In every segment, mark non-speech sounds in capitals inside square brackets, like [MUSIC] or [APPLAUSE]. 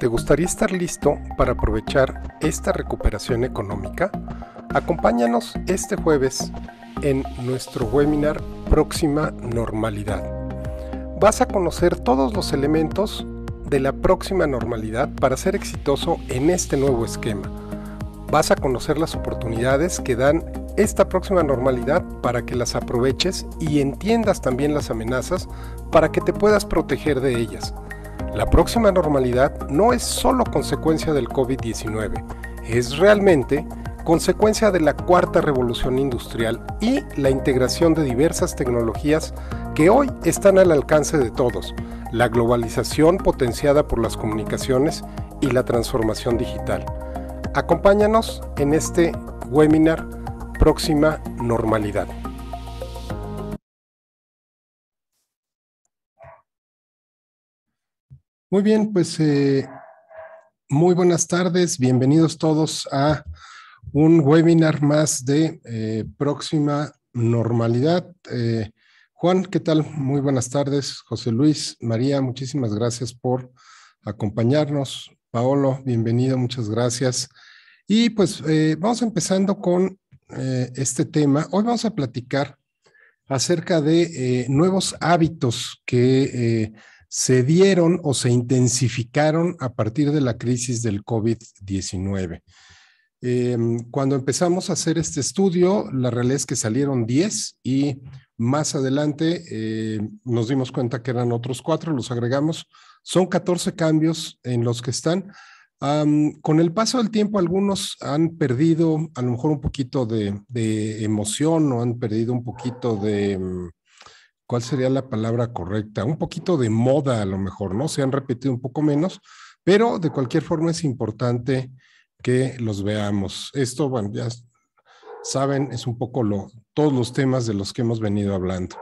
¿Te gustaría estar listo para aprovechar esta recuperación económica? Acompáñanos este jueves en nuestro webinar Próxima Normalidad. Vas a conocer todos los elementos de la próxima normalidad para ser exitoso en este nuevo esquema. Vas a conocer las oportunidades que dan esta próxima normalidad para que las aproveches y entiendas también las amenazas para que te puedas proteger de ellas. La próxima normalidad no es solo consecuencia del COVID-19, es realmente consecuencia de la cuarta revolución industrial y la integración de diversas tecnologías que hoy están al alcance de todos, la globalización potenciada por las comunicaciones y la transformación digital. Acompáñanos en este webinar Próxima Normalidad. Muy bien, pues eh, muy buenas tardes, bienvenidos todos a un webinar más de eh, próxima normalidad. Eh, Juan, ¿qué tal? Muy buenas tardes. José Luis, María, muchísimas gracias por acompañarnos. Paolo, bienvenido, muchas gracias. Y pues vamos empezando con este tema. Hoy vamos a platicar acerca de nuevos hábitos que se dieron o se intensificaron a partir de la crisis del COVID-19. Em, cuando empezamos a hacer este estudio, la realidad es que salieron 10 y más adelante em, nos dimos cuenta que eran otros 4, los agregamos. Son 14 cambios en los que están. con el paso del tiempo, algunos han perdido a lo mejor un poquito de emoción o han perdido un poquito de em, ¿Cuál sería la palabra correcta? Un poquito de moda a lo mejor, ¿no? Se han repetido un poco menos, pero de cualquier forma es importante que los veamos. Esto, bueno, ya saben, es un poco lo, todos los temas de los que hemos venido hablando.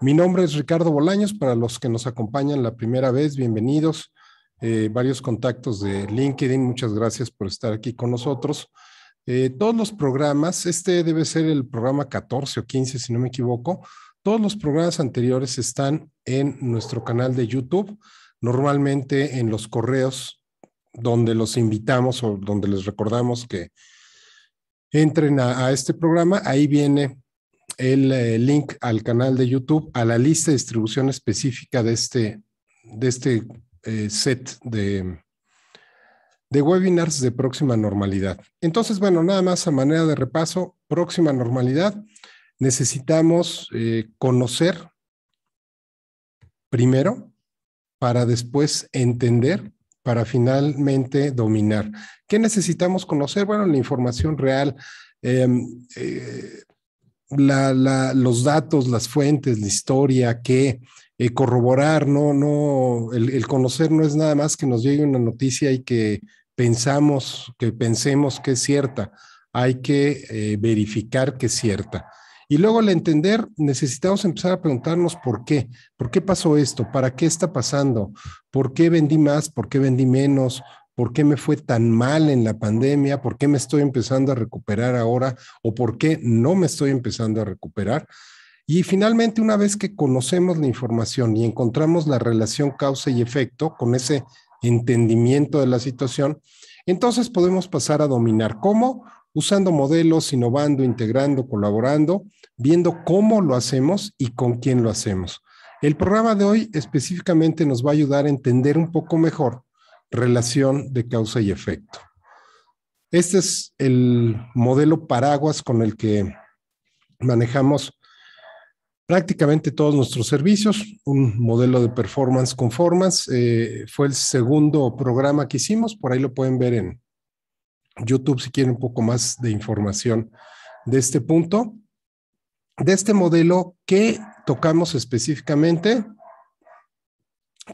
Mi nombre es Ricardo Bolaños, para los que nos acompañan la primera vez, bienvenidos. Eh, varios contactos de LinkedIn, muchas gracias por estar aquí con nosotros. Eh, todos los programas, este debe ser el programa 14 o 15, si no me equivoco, todos los programas anteriores están en nuestro canal de YouTube, normalmente en los correos donde los invitamos o donde les recordamos que entren a, este programa. Ahí viene el eh, link al canal de YouTube, a la lista de distribución específica de este, de este eh, set de, de webinars de próxima normalidad. Entonces, bueno, nada más a manera de repaso, próxima normalidad necesitamos eh, conocer primero para después entender, para finalmente dominar. ¿Qué necesitamos conocer? Bueno, la información real, em, eh, los datos, las fuentes, la historia, qué, eh, corroborar, no, no, el, conocer no es nada más que nos llegue una noticia y que pensamos, que pensemos que es cierta, hay que verificar que es cierta. Y luego al entender, necesitamos empezar a preguntarnos por qué. ¿Por qué pasó esto? ¿Para qué está pasando? ¿Por qué vendí más? ¿Por qué vendí menos? ¿Por qué me fue tan mal en la pandemia? ¿Por qué me estoy empezando a recuperar ahora? ¿O por qué no me estoy empezando a recuperar? Y finalmente, una vez que conocemos la información y encontramos la relación causa y efecto con ese entendimiento de la situación, entonces podemos pasar a dominar. ¿Cómo? usando modelos, innovando, integrando, colaborando, viendo cómo lo hacemos y con quién lo hacemos. El programa de hoy específicamente nos va a ayudar a entender un poco mejor relación de causa y efecto. Este es el modelo paraguas con el que manejamos prácticamente todos nuestros servicios, un modelo de performance conformance. formas. Eh, fue el segundo programa que hicimos, por ahí lo pueden ver en, YouTube si quieren un poco más de información de este punto, de este modelo que tocamos específicamente,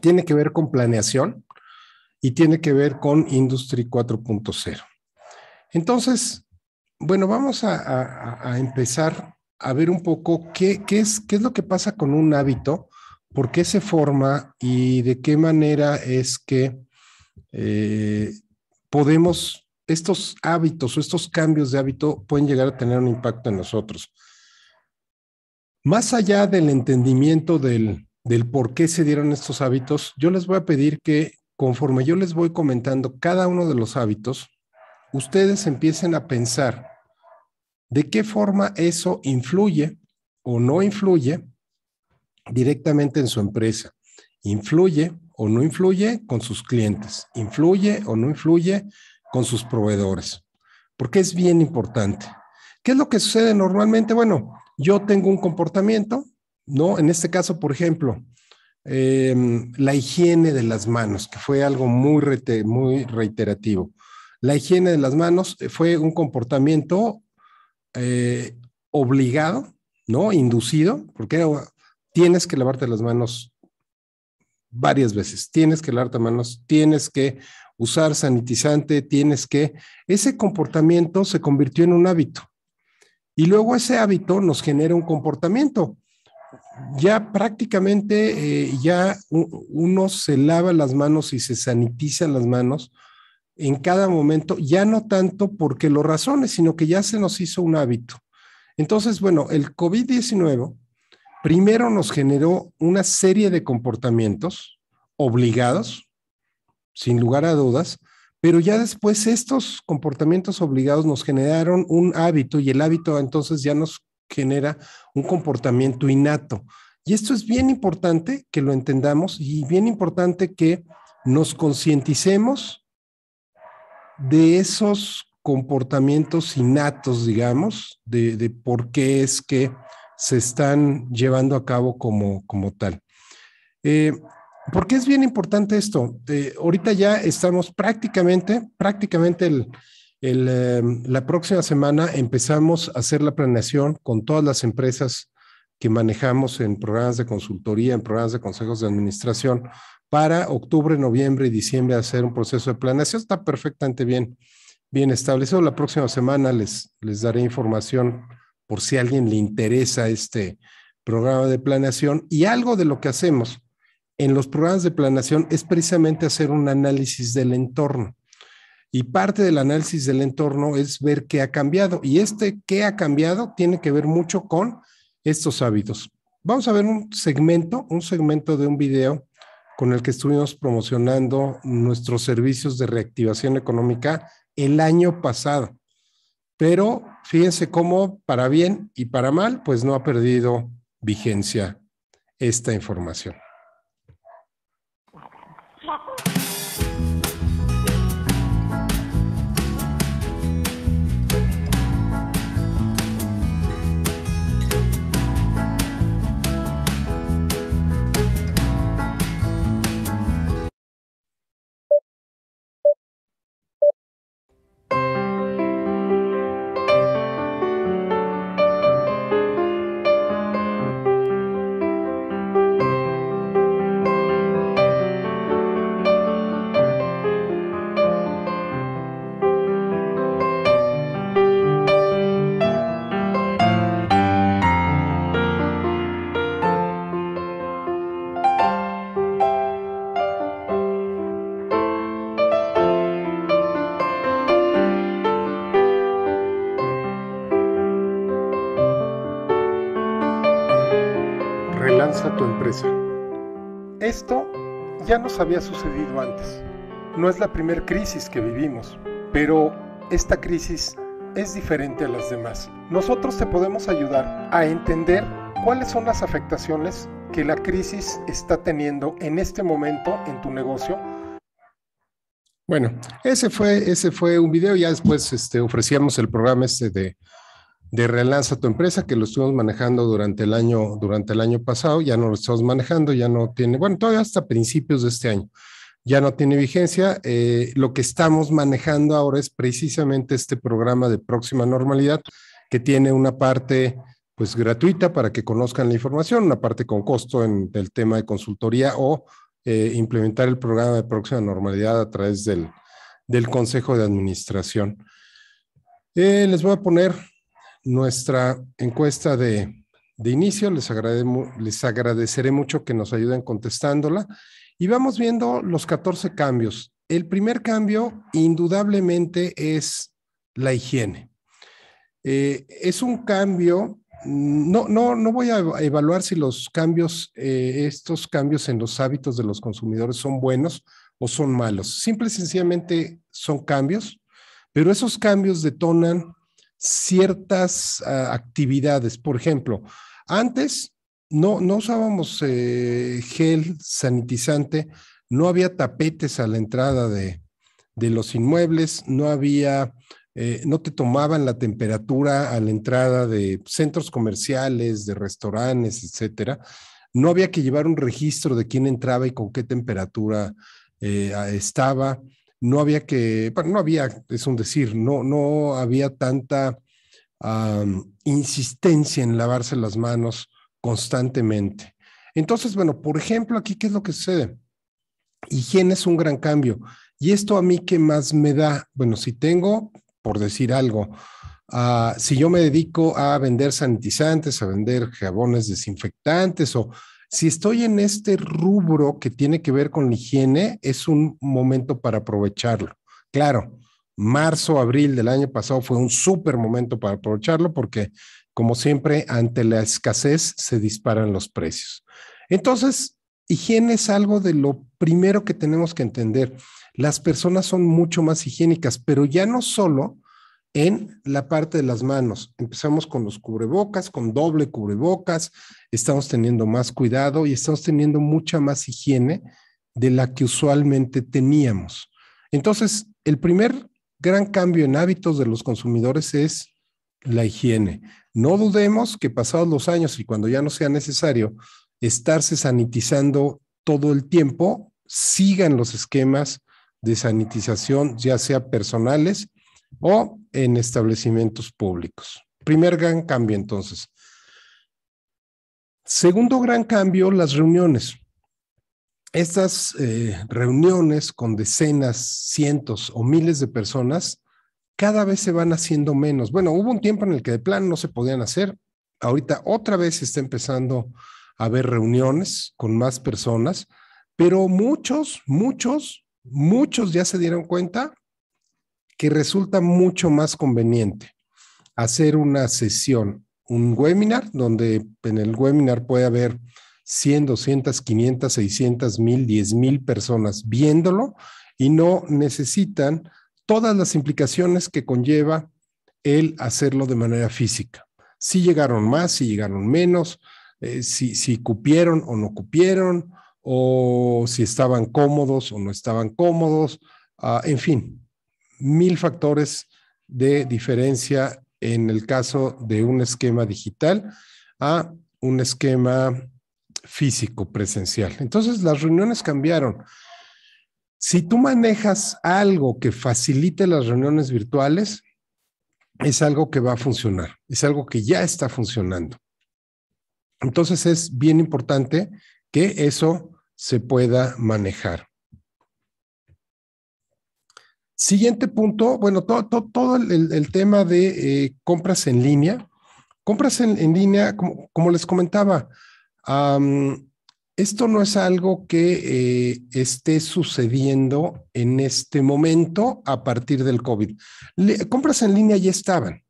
tiene que ver con planeación y tiene que ver con Industry 4.0. Entonces, bueno, vamos a, empezar a ver un poco qué, es, qué es lo que pasa con un hábito, por qué se forma y de qué manera es que eh, podemos estos hábitos o estos cambios de hábito pueden llegar a tener un impacto en nosotros. Más allá del entendimiento del, del por qué se dieron estos hábitos, yo les voy a pedir que conforme yo les voy comentando cada uno de los hábitos, ustedes empiecen a pensar de qué forma eso influye o no influye directamente en su empresa. Influye o no influye con sus clientes. Influye o no influye con sus proveedores, porque es bien importante. ¿Qué es lo que sucede normalmente? Bueno, yo tengo un comportamiento, ¿no? En este caso, por ejemplo, em, la higiene de las manos, que fue algo muy, muy reiterativo. La higiene de las manos eh, fue un comportamiento eh, obligado, ¿no? Inducido, porque tienes que lavarte las manos varias veces. Tienes que lavarte manos, tienes que usar sanitizante, tienes que... Ese comportamiento se convirtió en un hábito. Y luego ese hábito nos genera un comportamiento. Ya prácticamente, eh, ya uno se lava las manos y se sanitiza las manos en cada momento, ya no tanto porque lo razones, sino que ya se nos hizo un hábito. Entonces, bueno, el COVID-19 primero nos generó una serie de comportamientos obligados, sin lugar a dudas, pero ya después estos comportamientos obligados nos generaron un hábito y el hábito entonces ya nos genera un comportamiento innato. Y esto es bien importante que lo entendamos y bien importante que nos concienticemos de esos comportamientos innatos, digamos, de, de por qué es que se están llevando a cabo como, como tal. porque eh, ¿Por qué es bien importante esto? Eh, ahorita ya estamos prácticamente, prácticamente em, la próxima semana empezamos a hacer la planeación con todas las empresas que manejamos en programas de consultoría, en programas de consejos de administración, para octubre, noviembre y diciembre hacer un proceso de planeación. Está perfectamente bien, bien establecido. La próxima semana les, les daré información por si a alguien le interesa este programa de planeación. Y algo de lo que hacemos en los programas de planeación es precisamente hacer un análisis del entorno. Y parte del análisis del entorno es ver qué ha cambiado. Y este qué ha cambiado tiene que ver mucho con estos hábitos. Vamos a ver un segmento, un segmento de un video con el que estuvimos promocionando nuestros servicios de reactivación económica el año pasado. Pero fíjense cómo para bien y para mal, pues no ha perdido vigencia esta información. había sucedido antes. No es la primera crisis que vivimos, pero esta crisis es diferente a las demás. Nosotros te podemos ayudar a entender cuáles son las afectaciones que la crisis está teniendo en este momento en tu negocio. Bueno, ese fue, ese fue un video, ya después este, ofrecíamos el programa este de de Relanza tu empresa, que lo estuvimos manejando durante el año, durante el año pasado, ya no lo estamos manejando, ya no tiene, bueno, todavía hasta principios de este año, ya no tiene vigencia. Eh, lo que estamos manejando ahora es precisamente este programa de próxima normalidad, que tiene una parte pues gratuita para que conozcan la información, una parte con costo en el tema de consultoría o eh, implementar el programa de próxima normalidad a través del, Consejo de Administración. Eh, les voy a poner nuestra encuesta de, inicio. Les, les agradeceré mucho que nos ayuden contestándola. Y vamos viendo los 14 cambios. El primer cambio, indudablemente, es la higiene. Eh, es un cambio, no, no, no voy a evaluar si los cambios, eh, estos cambios en los hábitos de los consumidores son buenos o son malos. Simple y sencillamente son cambios, pero esos cambios detonan ciertas ah, actividades. Por ejemplo, antes no, no usábamos eh, gel sanitizante, no había tapetes a la entrada de, los inmuebles, no había, eh, no te tomaban la temperatura a la entrada de centros comerciales, de restaurantes, etcétera. No había que llevar un registro de quién entraba y con qué temperatura eh, estaba no había que, bueno, no había, es un decir, no, no había tanta insistencia en lavarse las manos constantemente. Entonces, bueno, por ejemplo, aquí, ¿qué es lo que sucede? Higiene es un gran cambio. Y esto a mí, ¿qué más me da? Bueno, si tengo, por decir algo, ah, si yo me dedico a vender sanitizantes, a vender jabones desinfectantes o si estoy en este rubro que tiene que ver con la higiene, es un momento para aprovecharlo. Claro, marzo, abril del año pasado fue un súper momento para aprovecharlo porque, como siempre, ante la escasez se disparan los precios. Entonces, higiene es algo de lo primero que tenemos que entender. Las personas son mucho más higiénicas, pero ya no solo en la parte de las manos. Empezamos con los cubrebocas, con doble cubrebocas, estamos teniendo más cuidado y estamos teniendo mucha más higiene de la que usualmente teníamos. Entonces, el primer gran cambio en hábitos de los consumidores es la higiene. No dudemos que pasados los años y cuando ya no sea necesario estarse sanitizando todo el tiempo, sigan los esquemas de sanitización, ya sea personales o en establecimientos públicos. Primer gran cambio entonces. Segundo gran cambio, las reuniones. Estas eh, reuniones con decenas, cientos o miles de personas cada vez se van haciendo menos. Bueno, hubo un tiempo en el que de plan no se podían hacer. Ahorita otra vez está empezando a haber reuniones con más personas, pero muchos, muchos, muchos ya se dieron cuenta que resulta mucho más conveniente hacer una sesión, un webinar, donde en el webinar puede haber 100, 200, 500, 600, 1000, mil personas viéndolo y no necesitan todas las implicaciones que conlleva el hacerlo de manera física. Si llegaron más, si llegaron menos, eh, si, cupieron o no cupieron, o si estaban cómodos o no estaban cómodos, ah, en fin, mil factores de diferencia en el caso de un esquema digital a un esquema físico presencial. Entonces las reuniones cambiaron. Si tú manejas algo que facilite las reuniones virtuales, es algo que va a funcionar, es algo que ya está funcionando. Entonces es bien importante que eso se pueda manejar. Siguiente punto, bueno, todo, todo, el, tema de eh, compras en línea. Compras en, línea, como, les comentaba, esto no es algo que eh, esté sucediendo en este momento a partir del COVID. compras en línea ya estaban.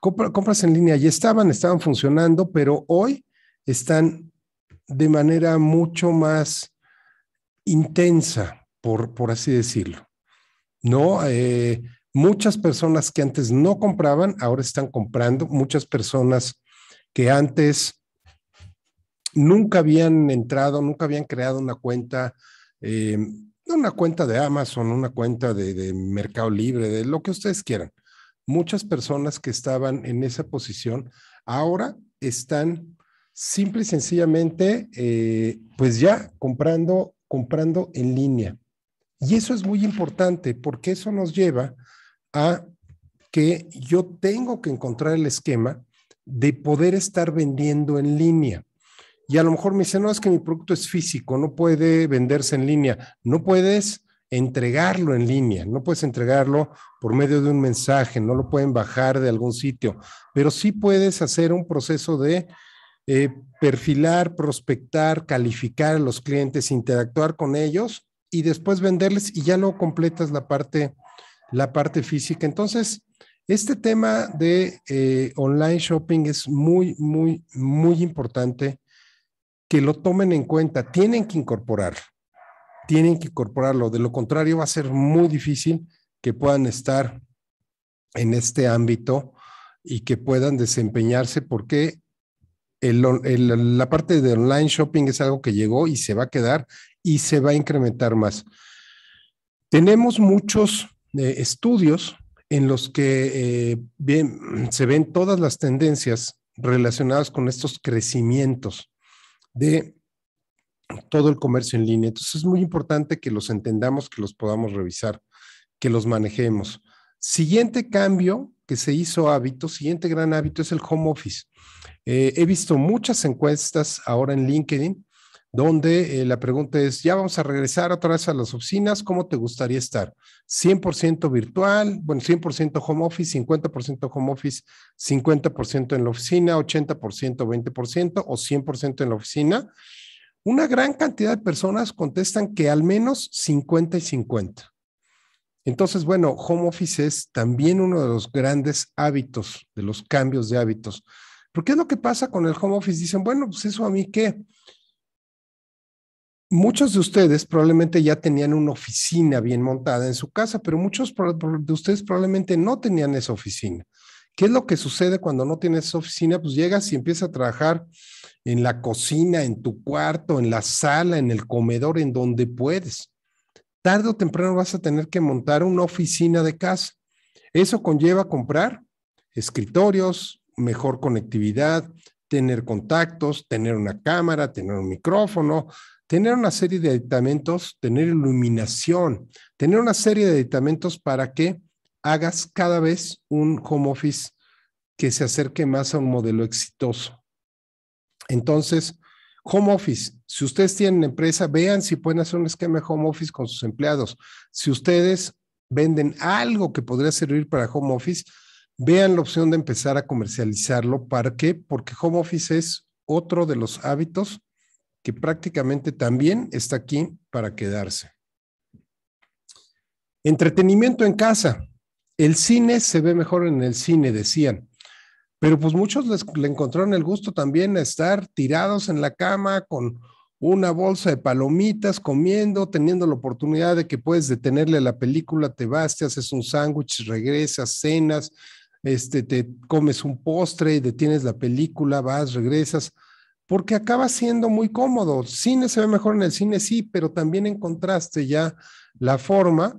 compras en línea ya estaban, estaban funcionando, pero hoy están de manera mucho más intensa, por, por así decirlo. ¿no? Eh, muchas personas que antes no compraban, ahora están comprando, muchas personas que antes nunca habían entrado, nunca habían creado una cuenta, eh, una cuenta de Amazon, una cuenta de, Mercado Libre, de lo que ustedes quieran. Muchas personas que estaban en esa posición ahora están simple y sencillamente, eh, pues ya comprando, comprando en línea. Y eso es muy importante porque eso nos lleva a que yo tengo que encontrar el esquema de poder estar vendiendo en línea. Y a lo mejor me dicen, no, es que mi producto es físico, no puede venderse en línea. No puedes entregarlo en línea, no puedes entregarlo por medio de un mensaje, no lo pueden bajar de algún sitio, pero sí puedes hacer un proceso de eh, perfilar, prospectar, calificar a los clientes, interactuar con ellos y después venderles y ya no completas la parte, la parte física. Entonces, este tema de eh, online shopping es muy, muy, muy importante que lo tomen en cuenta. Tienen que incorporar Tienen que incorporarlo. De lo contrario, va a ser muy difícil que puedan estar en este ámbito y que puedan desempeñarse porque la parte de online shopping es algo que llegó y se va a quedar y se va a incrementar más. Tenemos muchos eh, estudios en los que eh, se ven todas las tendencias relacionadas con estos crecimientos de todo el comercio en línea. Entonces es muy importante que los entendamos, que los podamos revisar, que los manejemos. Siguiente cambio que se hizo hábito, siguiente gran hábito es el home office. Eh, he visto muchas encuestas ahora en LinkedIn donde eh, la pregunta es, ya vamos a regresar otra vez a las oficinas, ¿cómo te gustaría estar? 100% virtual, bueno, 100% home office, 50% home office, 50% en la oficina, 80%, 20% o 100% en la oficina. Una gran cantidad de personas contestan que al menos 50 y 50. Entonces, bueno, home office es también uno de los grandes hábitos, de los cambios de hábitos. Porque es lo que pasa con el home office. Dicen, bueno, pues eso a mí qué muchos de ustedes probablemente ya tenían una oficina bien montada en su casa, pero muchos de ustedes probablemente no tenían esa oficina. ¿Qué es lo que sucede cuando no tienes esa oficina? Pues llegas y empiezas a trabajar en la cocina, en tu cuarto, en la sala, en el comedor, en donde puedes. Tarde o temprano vas a tener que montar una oficina de casa. Eso conlleva comprar escritorios, mejor conectividad, tener contactos, tener una cámara, tener un micrófono, tener una serie de aditamentos, tener iluminación, tener una serie de aditamentos para que hagas cada vez un home office que se acerque más a un modelo exitoso. Entonces, home office, si ustedes tienen empresa, vean si pueden hacer un esquema de home office con sus empleados. Si ustedes venden algo que podría servir para home office, vean la opción de empezar a comercializarlo. ¿Para qué? Porque home office es otro de los hábitos que prácticamente también está aquí para quedarse. Entretenimiento en casa. El cine se ve mejor en el cine, decían. Pero pues muchos le encontraron el gusto también a estar tirados en la cama con una bolsa de palomitas, comiendo, teniendo la oportunidad de que puedes detenerle la película, te vas, te haces un sándwich, regresas, cenas, este, te comes un postre, y detienes la película, vas, regresas porque acaba siendo muy cómodo. Cine se ve mejor en el cine, sí, pero también encontraste ya la forma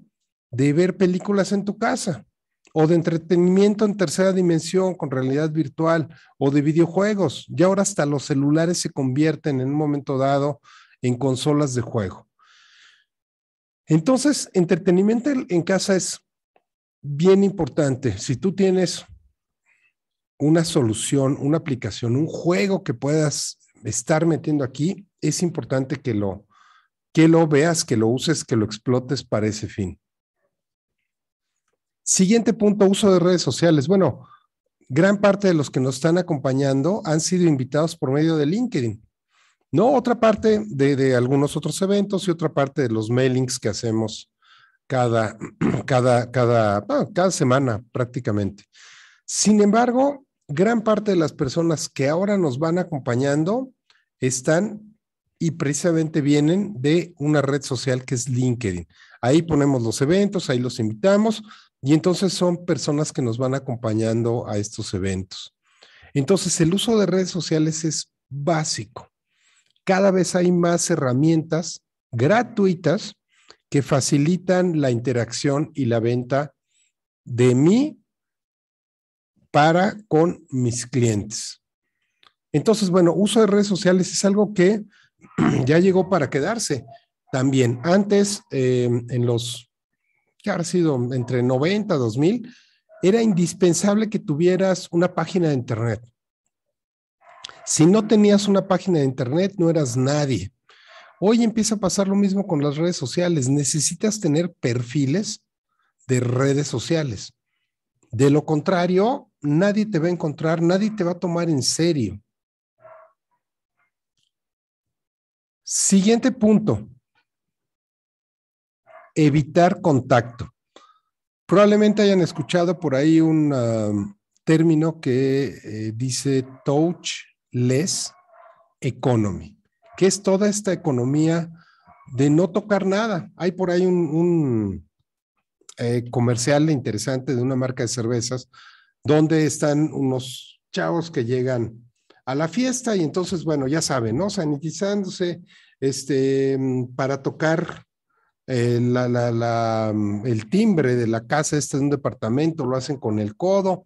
de ver películas en tu casa o de entretenimiento en tercera dimensión con realidad virtual o de videojuegos. y ahora hasta los celulares se convierten en un momento dado en consolas de juego. Entonces, entretenimiento en casa es bien importante. Si tú tienes una solución, una aplicación, un juego que puedas estar metiendo aquí, es importante que lo, que lo veas, que lo uses, que lo explotes para ese fin. Siguiente punto, uso de redes sociales. Bueno, gran parte de los que nos están acompañando han sido invitados por medio de LinkedIn. No, otra parte de, algunos otros eventos y otra parte de los mailings que hacemos cada, [CLEARS THROAT] cada, cada, cada semana prácticamente. Sin embargo, gran parte de las personas que ahora nos van acompañando están y precisamente vienen de una red social que es LinkedIn. Ahí ponemos los eventos, ahí los invitamos y entonces son personas que nos van acompañando a estos eventos. Entonces el uso de redes sociales es básico. Cada vez hay más herramientas gratuitas que facilitan la interacción y la venta de mí para con mis clientes. Entonces, bueno, uso de redes sociales es algo que [CLEARS THROAT] ya llegó para quedarse. También antes, em, en los, que ha sido entre 90, 2000, era indispensable que tuvieras una página de Internet. Si no tenías una página de Internet, no eras nadie. Hoy empieza a pasar lo mismo con las redes sociales. Necesitas tener perfiles de redes sociales. De lo contrario, nadie te va a encontrar, nadie te va a tomar en serio. Siguiente punto. Evitar contacto. Probablemente hayan escuchado por ahí un um, término que eh, dice touchless economy, que es toda esta economía de no tocar nada. Hay por ahí un, eh, comercial interesante de una marca de cervezas donde están unos chavos que llegan a la fiesta y entonces, bueno, ya saben, ¿no? Sanitizándose, este, mm, para tocar eh, mm, el timbre de la casa, este es un departamento, lo hacen con el codo.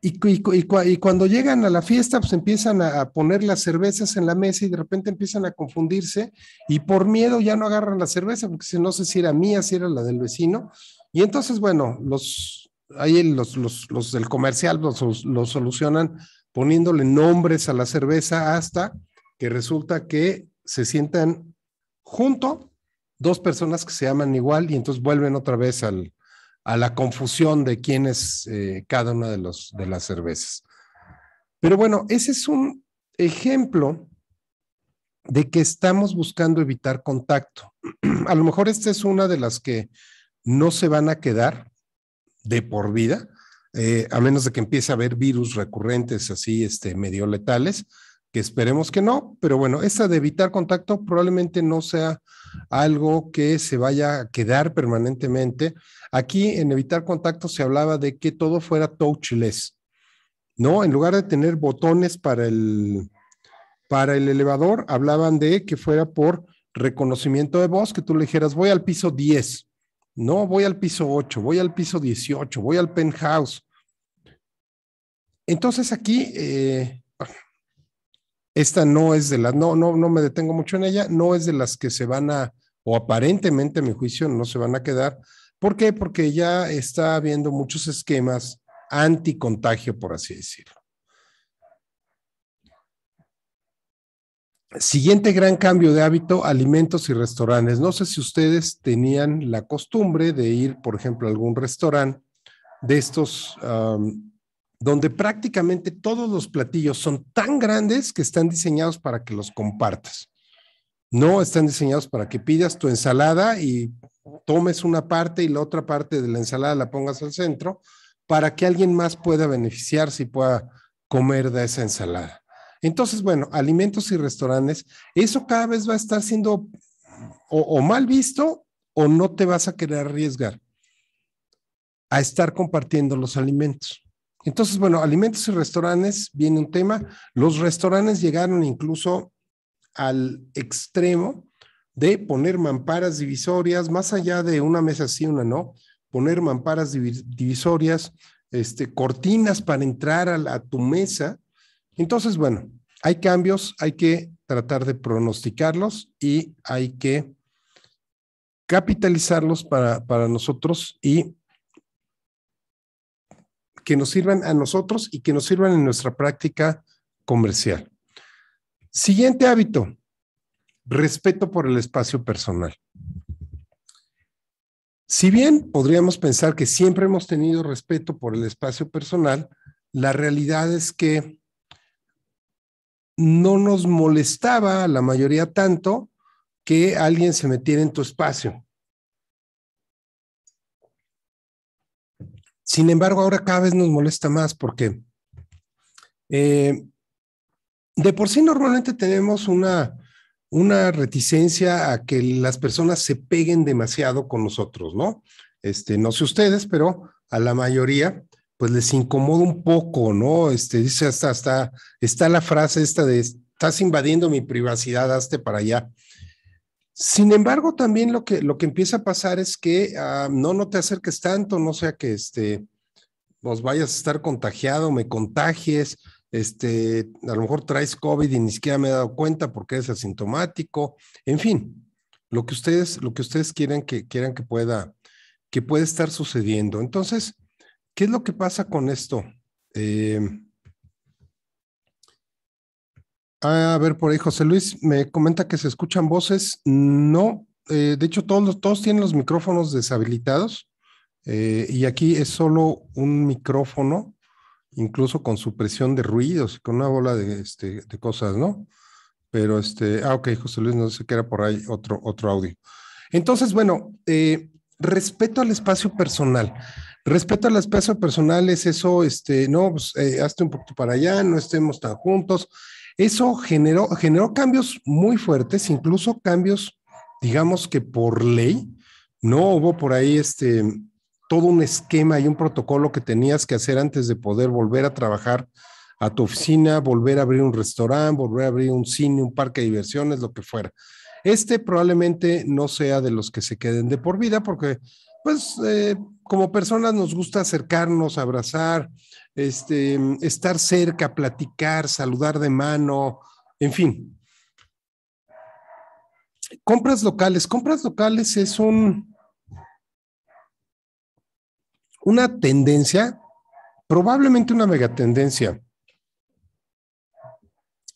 Y, y, cuando llegan a la fiesta, pues empiezan a, poner las cervezas en la mesa y de repente empiezan a confundirse y por miedo ya no agarran la cerveza, porque si no sé si era mía, si era la del vecino. Y entonces, bueno, los ahí los, del comercial los, solucionan poniéndole nombres a la cerveza hasta que resulta que se sientan junto dos personas que se llaman igual y entonces vuelven otra vez a la confusión de quién es eh, cada una de, de las cervezas. Pero bueno, ese es un ejemplo de que estamos buscando evitar contacto. [CLEARS THROAT] A lo mejor esta es una de las que no se van a quedar, de por vida, eh, a menos de que empiece a haber virus recurrentes así, este, medio letales, que esperemos que no, pero bueno, esta de evitar contacto probablemente no sea algo que se vaya a quedar permanentemente. Aquí en evitar contacto se hablaba de que todo fuera touchless, ¿no? En lugar de tener botones para el, para el elevador, hablaban de que fuera por reconocimiento de voz, que tú le dijeras, voy al piso 10 no, voy al piso 8, voy al piso 18, voy al penthouse. Entonces aquí, eh, esta no es de las, no, no, no me detengo mucho en ella, no es de las que se van a, o aparentemente a mi juicio no se van a quedar. ¿Por qué? Porque ya está habiendo muchos esquemas anticontagio, por así decirlo. Siguiente gran cambio de hábito, alimentos y restaurantes. No sé si ustedes tenían la costumbre de ir, por ejemplo, a algún restaurante de estos donde prácticamente todos los platillos son tan grandes que están diseñados para que los compartas. No están diseñados para que pidas tu ensalada y tomes una parte y la otra parte de la ensalada la pongas al centro para que alguien más pueda beneficiarse y pueda comer de esa ensalada. Entonces, bueno, alimentos y restaurantes, eso cada vez va a estar siendo o, mal visto o no te vas a querer arriesgar a estar compartiendo los alimentos. Entonces, bueno, alimentos y restaurantes, viene un tema. Los restaurantes llegaron incluso al extremo de poner mamparas divisorias, más allá de una mesa sí, una no, poner mamparas divisorias, este, cortinas para entrar a tu mesa entonces, bueno, hay cambios, hay que tratar de pronosticarlos y hay que capitalizarlos para, para nosotros y que nos sirvan a nosotros y que nos sirvan en nuestra práctica comercial. Siguiente hábito, respeto por el espacio personal. Si bien podríamos pensar que siempre hemos tenido respeto por el espacio personal, la realidad es que no nos molestaba a la mayoría tanto que alguien se metiera en tu espacio. Sin embargo, ahora cada vez nos molesta más porque eh, de por sí normalmente tenemos una, reticencia a que las personas se peguen demasiado con nosotros, ¿no? Este, no sé ustedes, pero a la mayoría pues les incomoda un poco, ¿no? Este, dice hasta, hasta, está la frase esta de, estás invadiendo mi privacidad, hazte para allá. Sin embargo, también lo que, lo que empieza a pasar es que ah, no, no te acerques tanto, no sea que este, nos pues, vayas a estar contagiado, me contagies, este, a lo mejor traes COVID y ni siquiera me he dado cuenta porque eres asintomático, en fin, lo que ustedes, lo que ustedes quieran que, quieran que pueda, que puede estar sucediendo. Entonces, ¿Qué es lo que pasa con esto? Eh, a ver, por ahí José Luis me comenta que se escuchan voces. No, eh, de hecho todos, todos tienen los micrófonos deshabilitados eh, y aquí es solo un micrófono, incluso con supresión de ruidos, con una bola este, de, cosas, ¿no? Pero este, ah, ok, José Luis, no sé qué era por ahí otro, otro audio. Entonces, bueno, respeto al espacio personal. Respeto a las personal personales eso, este, no, pues, eh, hazte un poquito para allá, no estemos tan juntos. Eso generó, generó cambios muy fuertes, incluso cambios, digamos que por ley, no hubo por ahí este, todo un esquema y un protocolo que tenías que hacer antes de poder volver a trabajar a tu oficina, volver a abrir un restaurante, volver a abrir un cine, un parque de diversiones, lo que fuera. Este probablemente no sea de los que se queden de por vida porque pues eh, como personas nos gusta acercarnos, abrazar, este, estar cerca, platicar, saludar de mano, en fin. Compras locales. Compras locales es un, una tendencia, probablemente una megatendencia,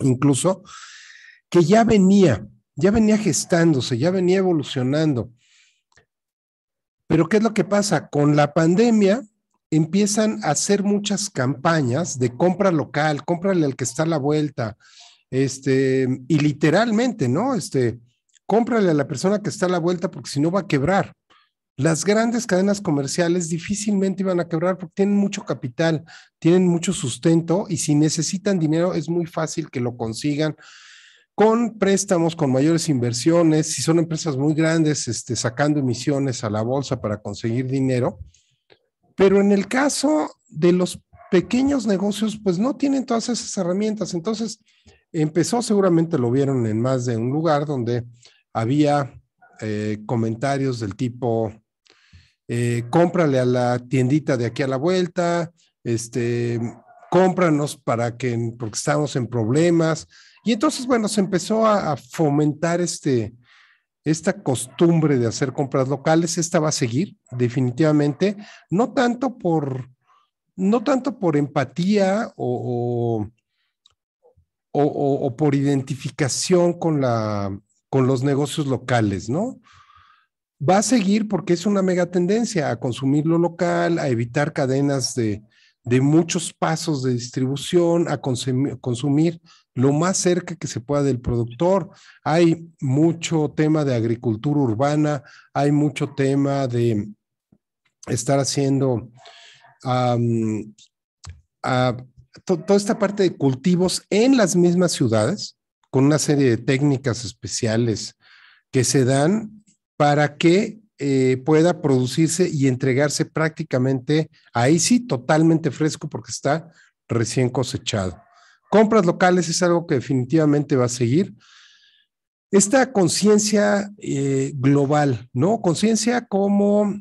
incluso, que ya venía, ya venía gestándose, ya venía evolucionando. Pero ¿qué es lo que pasa? Con la pandemia empiezan a hacer muchas campañas de compra local, cómprale al que está a la vuelta, este, y literalmente, ¿no? Este, cómprale a la persona que está a la vuelta porque si no va a quebrar. Las grandes cadenas comerciales difícilmente iban a quebrar porque tienen mucho capital, tienen mucho sustento y si necesitan dinero es muy fácil que lo consigan con préstamos, con mayores inversiones, si son empresas muy grandes, este, sacando emisiones a la bolsa para conseguir dinero. Pero en el caso de los pequeños negocios, pues no tienen todas esas herramientas. Entonces, empezó, seguramente lo vieron en más de un lugar donde había eh, comentarios del tipo, eh, cómprale a la tiendita de aquí a la vuelta, este, cómpranos para que, porque estamos en problemas. Y entonces, bueno, se empezó a, fomentar este, esta costumbre de hacer compras locales, esta va a seguir definitivamente, no tanto por, no tanto por empatía o, por identificación con, la, con los negocios locales, ¿no? Va a seguir porque es una mega tendencia a consumir lo local, a evitar cadenas de, muchos pasos de distribución, a consumir lo más cerca que se pueda del productor. Hay mucho tema de agricultura urbana, hay mucho tema de estar haciendo toda esta parte de cultivos en las mismas ciudades, con una serie de técnicas especiales que se dan para que eh, pueda producirse y entregarse prácticamente ahí sí, totalmente fresco porque está recién cosechado compras locales es algo que definitivamente va a seguir. Esta conciencia eh, global, ¿no? Conciencia como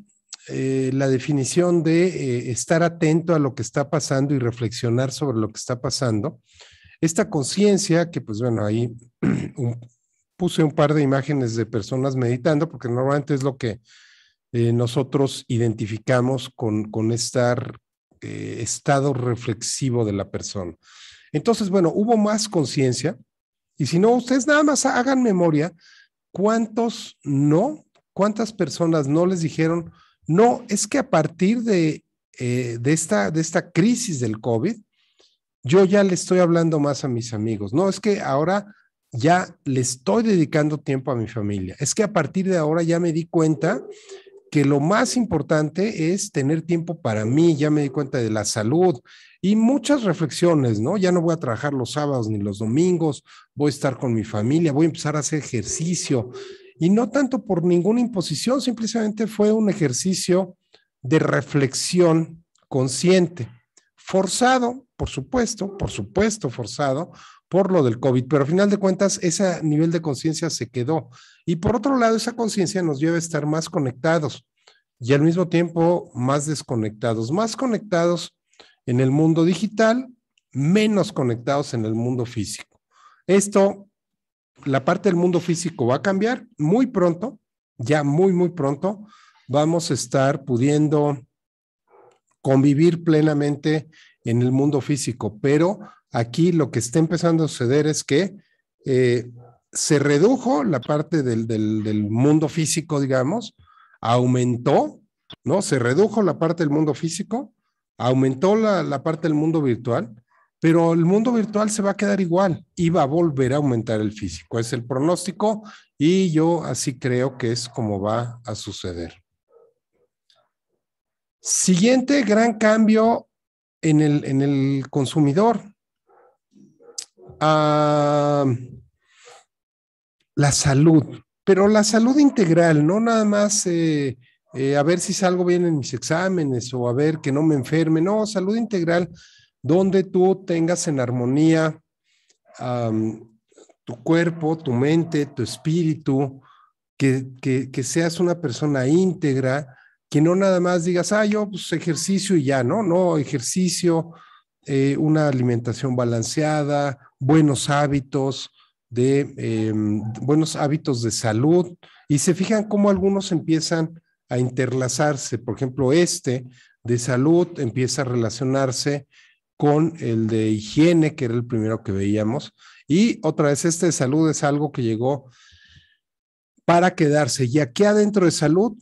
eh, la definición de eh, estar atento a lo que está pasando y reflexionar sobre lo que está pasando. Esta conciencia, que pues bueno, ahí [CLEARS THROAT] puse un par de imágenes de personas meditando, porque normalmente es lo que nosotros identificamos con, con estado reflexivo de la persona. Entonces, bueno, hubo más conciencia. Y si no, ustedes nada más hagan memoria, ¿cuántos no? ¿Cuántas personas no les dijeron, no, es que a partir eh, de, esta, de esta crisis del COVID, yo ya le estoy hablando más a mis amigos, no, es que ahora ya le estoy dedicando tiempo a mi familia, es que a partir de ahora ya me di cuenta que lo más importante es tener tiempo para mí, ya me di cuenta de la salud y muchas reflexiones, ¿no? Ya no voy a trabajar los sábados ni los domingos, voy a estar con mi familia, voy a empezar a hacer ejercicio y no tanto por ninguna imposición, simplemente fue un ejercicio de reflexión consciente, forzado, por supuesto, por supuesto, forzado, por lo del COVID, pero al final de cuentas ese nivel de conciencia se quedó. Y por otro lado, esa conciencia nos lleva a estar más conectados y al mismo tiempo más desconectados, más conectados en el mundo digital, menos conectados en el mundo físico. Esto, la parte del mundo físico va a cambiar muy pronto, ya muy, muy pronto, vamos a estar pudiendo convivir plenamente en el mundo físico, pero Aquí lo que está empezando a suceder es que eh, se redujo la parte del, mundo físico, digamos, aumentó, ¿no? Se redujo la parte del mundo físico, aumentó la, parte del mundo virtual, pero el mundo virtual se va a quedar igual y va a volver a aumentar el físico. Es el pronóstico y yo así creo que es como va a suceder. Siguiente gran cambio en el consumidor la salud, pero la salud integral, no nada más eh, eh, a ver si salgo bien en mis exámenes o a ver que no me enferme, no, salud integral donde tú tengas en armonía tu cuerpo, tu mente, tu espíritu, que, seas una persona íntegra, que no nada más digas, ah, yo pues ejercicio y ya, no, no, ejercicio, eh, una alimentación balanceada, buenos hábitos, de em, buenos hábitos de salud. Y se fijan cómo algunos empiezan a interlazarse. Por ejemplo, este de salud empieza a relacionarse con el de higiene, que era el primero que veíamos. Y otra vez, este de salud es algo que llegó para quedarse. Y aquí adentro de salud,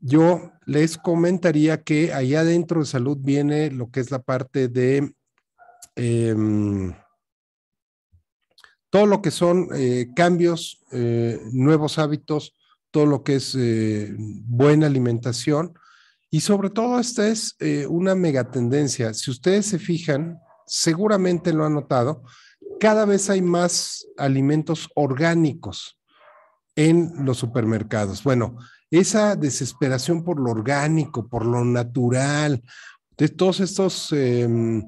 yo les comentaría que allá adentro de salud viene lo que es la parte de... Em, todo lo que son eh, cambios, eh, nuevos hábitos, todo lo que es eh, buena alimentación. Y sobre todo, esta es una megatendencia. Si ustedes se fijan, seguramente lo han notado, cada vez hay más alimentos orgánicos en los supermercados. Bueno, esa desesperación por lo orgánico, por lo natural, de todos estos em,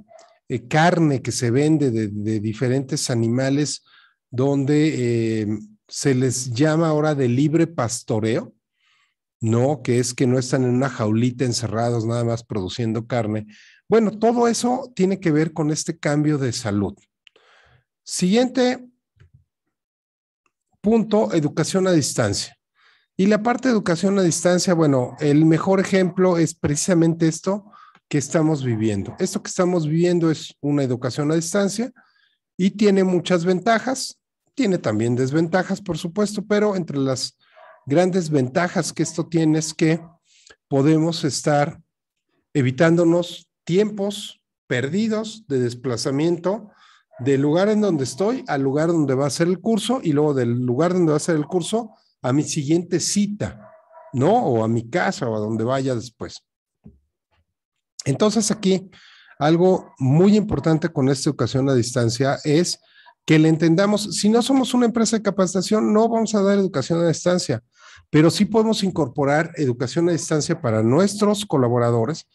eh, carne que se vende de diferentes animales, donde eh, se les llama ahora de libre pastoreo, ¿no? Que es que no están en una jaulita encerrados nada más produciendo carne. Bueno, todo eso tiene que ver con este cambio de salud. Siguiente punto, educación a distancia. Y la parte de educación a distancia, bueno, el mejor ejemplo es precisamente esto que estamos viviendo. Esto que estamos viviendo es una educación a distancia y tiene muchas ventajas. Tiene también desventajas, por supuesto, pero entre las grandes ventajas que esto tiene es que podemos estar evitándonos tiempos perdidos de desplazamiento del lugar en donde estoy al lugar donde va a ser el curso y luego del lugar donde va a ser el curso a mi siguiente cita, ¿no? O a mi casa o a donde vaya después. Entonces aquí algo muy importante con esta educación a distancia es que le entendamos, si no somos una empresa de capacitación, no vamos a dar educación a distancia, pero sí podemos incorporar educación a distancia para nuestros colaboradores,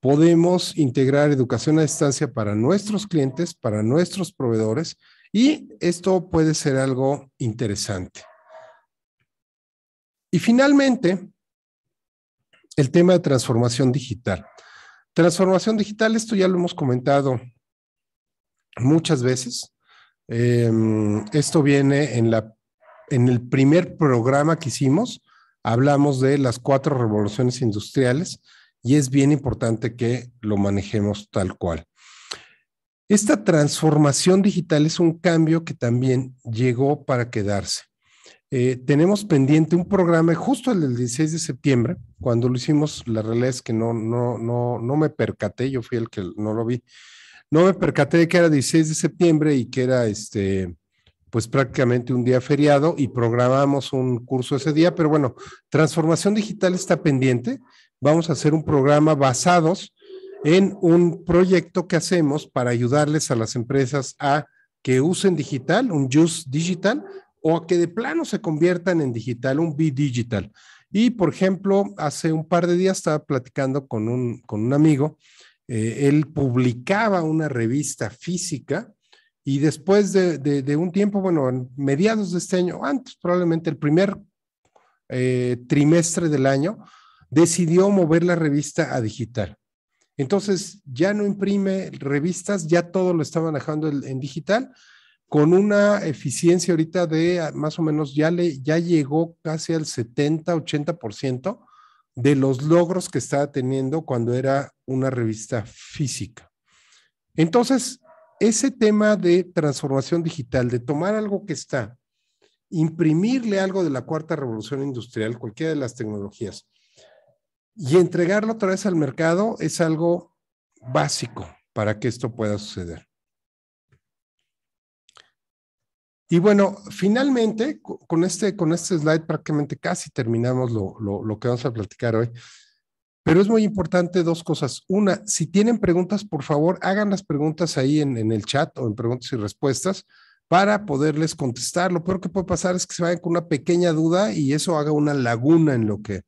podemos integrar educación a distancia para nuestros clientes, para nuestros proveedores, y esto puede ser algo interesante. Y finalmente, el tema de transformación digital. Transformación digital, esto ya lo hemos comentado muchas veces. Em, esto viene en, la, en el primer programa que hicimos, hablamos de las cuatro revoluciones industriales y es bien importante que lo manejemos tal cual. Esta transformación digital es un cambio que también llegó para quedarse. Eh, tenemos pendiente un programa, justo el del 16 de septiembre, cuando lo hicimos, la realidad es que no, no, no, no me percaté, yo fui el que no lo vi. No me percaté de que era 16 de septiembre y que era este, pues prácticamente un día feriado y programamos un curso ese día, pero bueno, transformación digital está pendiente. Vamos a hacer un programa basados en un proyecto que hacemos para ayudarles a las empresas a que usen digital, un use digital, o a que de plano se conviertan en digital, un be digital. Y, por ejemplo, hace un par de días estaba platicando con un, amigo, eh, él publicaba una revista física y después de, un tiempo, bueno, mediados de este año, antes probablemente el primer eh, trimestre del año, decidió mover la revista a digital. Entonces ya no imprime revistas, ya todo lo está manejando en digital con una eficiencia ahorita de ah, más o menos ya, le, ya llegó casi al 70-80% de los logros que estaba teniendo cuando era una revista física. Entonces, ese tema de transformación digital, de tomar algo que está, imprimirle algo de la cuarta revolución industrial, cualquiera de las tecnologías, y entregarlo otra vez al mercado es algo básico para que esto pueda suceder. Y bueno, finalmente, con este, con este slide prácticamente casi terminamos lo, que vamos a platicar hoy. Pero es muy importante dos cosas. Una, si tienen preguntas, por favor, hagan las preguntas ahí en, el chat o en preguntas y respuestas para poderles contestar. Lo peor que puede pasar es que se vayan con una pequeña duda y eso haga una laguna en lo que,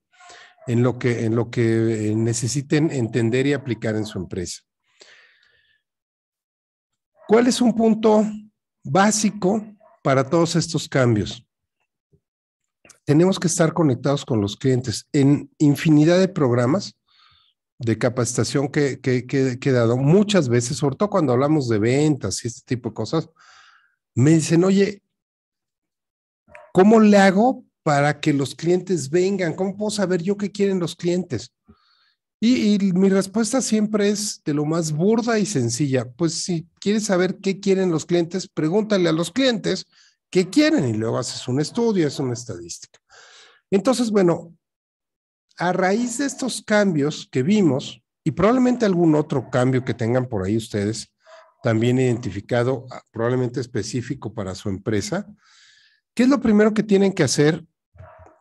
en lo que, en lo que necesiten entender y aplicar en su empresa. ¿Cuál es un punto básico para todos estos cambios? Tenemos que estar conectados con los clientes en infinidad de programas de capacitación que, he dado muchas veces, sobre todo cuando hablamos de ventas y este tipo de cosas, me dicen, oye, ¿cómo le hago para que los clientes vengan? ¿Cómo puedo saber yo qué quieren los clientes? Y, mi respuesta siempre es de lo más burda y sencilla. Pues si quieres saber qué quieren los clientes, pregúntale a los clientes qué quieren y luego haces un estudio, es una estadística. Entonces, bueno, a raíz de estos cambios que vimos y probablemente algún otro cambio que tengan por ahí ustedes, también identificado, ah, probablemente específico para su empresa, ¿qué es lo primero que tienen que hacer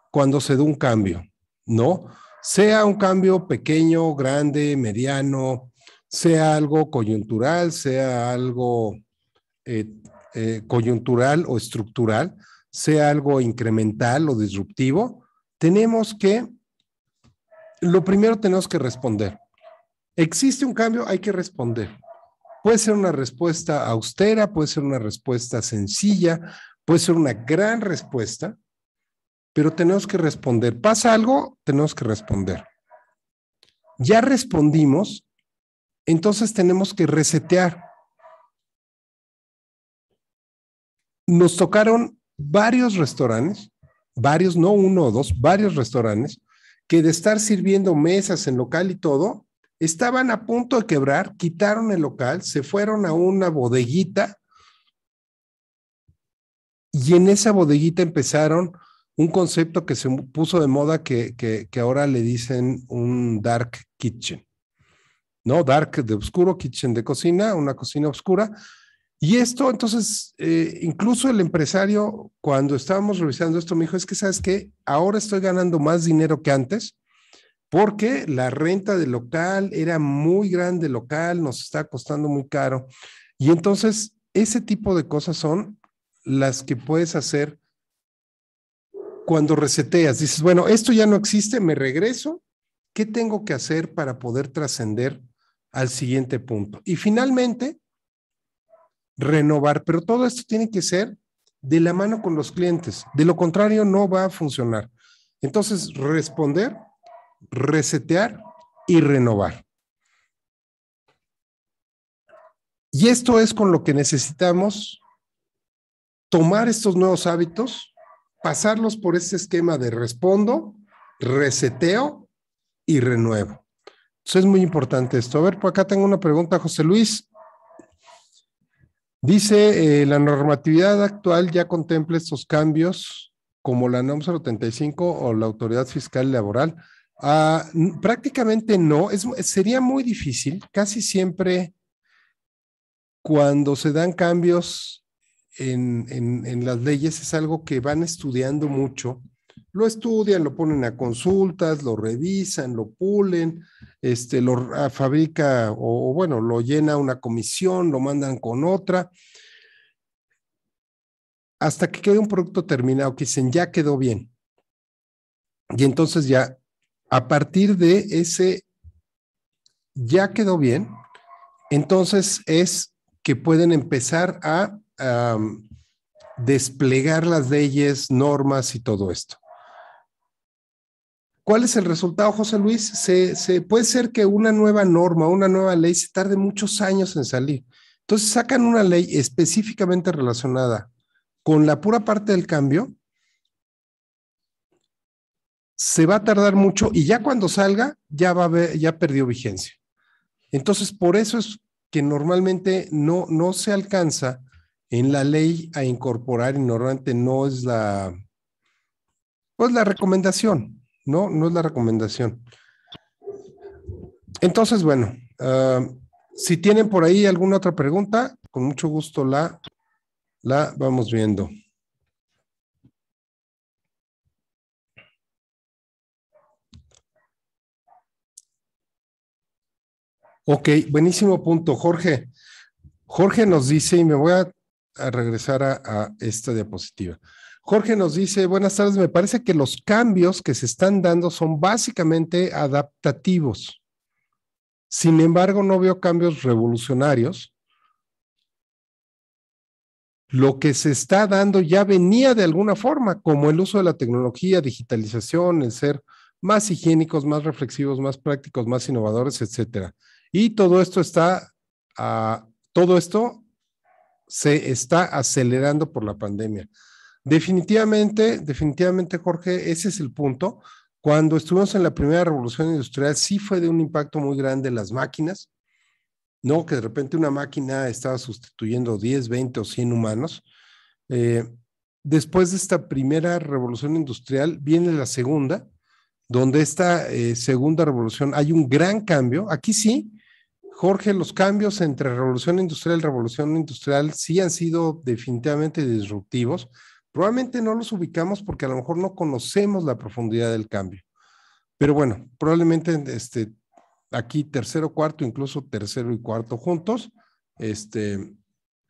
cuando se da un cambio? ¿No? sea un cambio pequeño, grande, mediano, sea algo coyuntural, sea algo eh, eh, coyuntural o estructural, sea algo incremental o disruptivo, tenemos que, lo primero tenemos que responder. Existe un cambio, hay que responder. Puede ser una respuesta austera, puede ser una respuesta sencilla, puede ser una gran respuesta, pero tenemos que responder. Pasa algo, tenemos que responder. Ya respondimos, entonces tenemos que resetear. Nos tocaron varios restaurantes, varios, no uno o dos, varios restaurantes, que de estar sirviendo mesas en local y todo, estaban a punto de quebrar, quitaron el local, se fueron a una bodeguita y en esa bodeguita empezaron un concepto que se puso de moda que, ahora le dicen un dark kitchen. ¿no? Dark de oscuro, kitchen de cocina, una cocina oscura. Y esto, entonces, eh, incluso el empresario, cuando estábamos revisando esto, me dijo, es que, ¿sabes qué? Ahora estoy ganando más dinero que antes porque la renta del local era muy grande, local nos está costando muy caro. Y entonces, ese tipo de cosas son las que puedes hacer cuando reseteas, dices, bueno, esto ya no existe, me regreso, ¿qué tengo que hacer para poder trascender al siguiente punto? Y finalmente, renovar, pero todo esto tiene que ser de la mano con los clientes, de lo contrario no va a funcionar. Entonces, responder, resetear y renovar. Y esto es con lo que necesitamos tomar estos nuevos hábitos pasarlos por este esquema de respondo, reseteo y renuevo. Entonces, es muy importante esto. A ver, por acá tengo una pregunta, José Luis. Dice, eh, la normatividad actual ya contempla estos cambios como la NOM 85 o la Autoridad Fiscal Laboral. Ah, prácticamente no, sería muy difícil. Casi siempre cuando se dan cambios en, las leyes es algo que van estudiando mucho. Lo estudian, lo ponen a consultas, lo revisan, lo pulen, este, lo fabrica o bueno, lo llena una comisión, lo mandan con otra, hasta que quede un producto terminado que dicen ya quedó bien. Y entonces ya, a partir de ese ya quedó bien, entonces es que pueden empezar a desplegar las leyes, normas y todo esto. ¿Cuál es el resultado, José Luis? Se, puede ser que una nueva norma, una nueva ley se tarde muchos años en salir. Entonces sacan una ley específicamente relacionada con la pura parte del cambio. Se va a tardar mucho y ya cuando salga ya va ya perdió vigencia. Entonces por eso es que normalmente no, no se alcanza en la ley a incorporar y normalmente no es la, pues la recomendación, ¿no? No es la recomendación. Entonces, bueno, ah, si tienen por ahí alguna otra pregunta, con mucho gusto la, la vamos viendo. Ok, buenísimo punto, Jorge. Jorge nos dice, y me voy a a regresar a, esta diapositiva. Jorge nos dice, buenas tardes, me parece que los cambios que se están dando son básicamente adaptativos. Sin embargo, no veo cambios revolucionarios. Lo que se está dando ya venía de alguna forma, como el uso de la tecnología, digitalización, el ser más higiénicos, más reflexivos, más prácticos, más innovadores, etcétera. Y todo esto está, ah, todo esto se está acelerando por la pandemia. Definitivamente, definitivamente, Jorge, ese es el punto. Cuando estuvimos en la primera revolución industrial, sí fue de un impacto muy grande las máquinas, ¿no? Que de repente una máquina estaba sustituyendo 10, 20 o 100 humanos. Eh, después de esta primera revolución industrial, viene la segunda, donde esta eh, segunda revolución hay un gran cambio. Aquí sí, Jorge, los cambios entre revolución industrial y revolución industrial sí han sido definitivamente disruptivos. Probablemente no los ubicamos porque a lo mejor no conocemos la profundidad del cambio. Pero bueno, probablemente este, aquí tercero, cuarto, incluso tercero y cuarto juntos, este,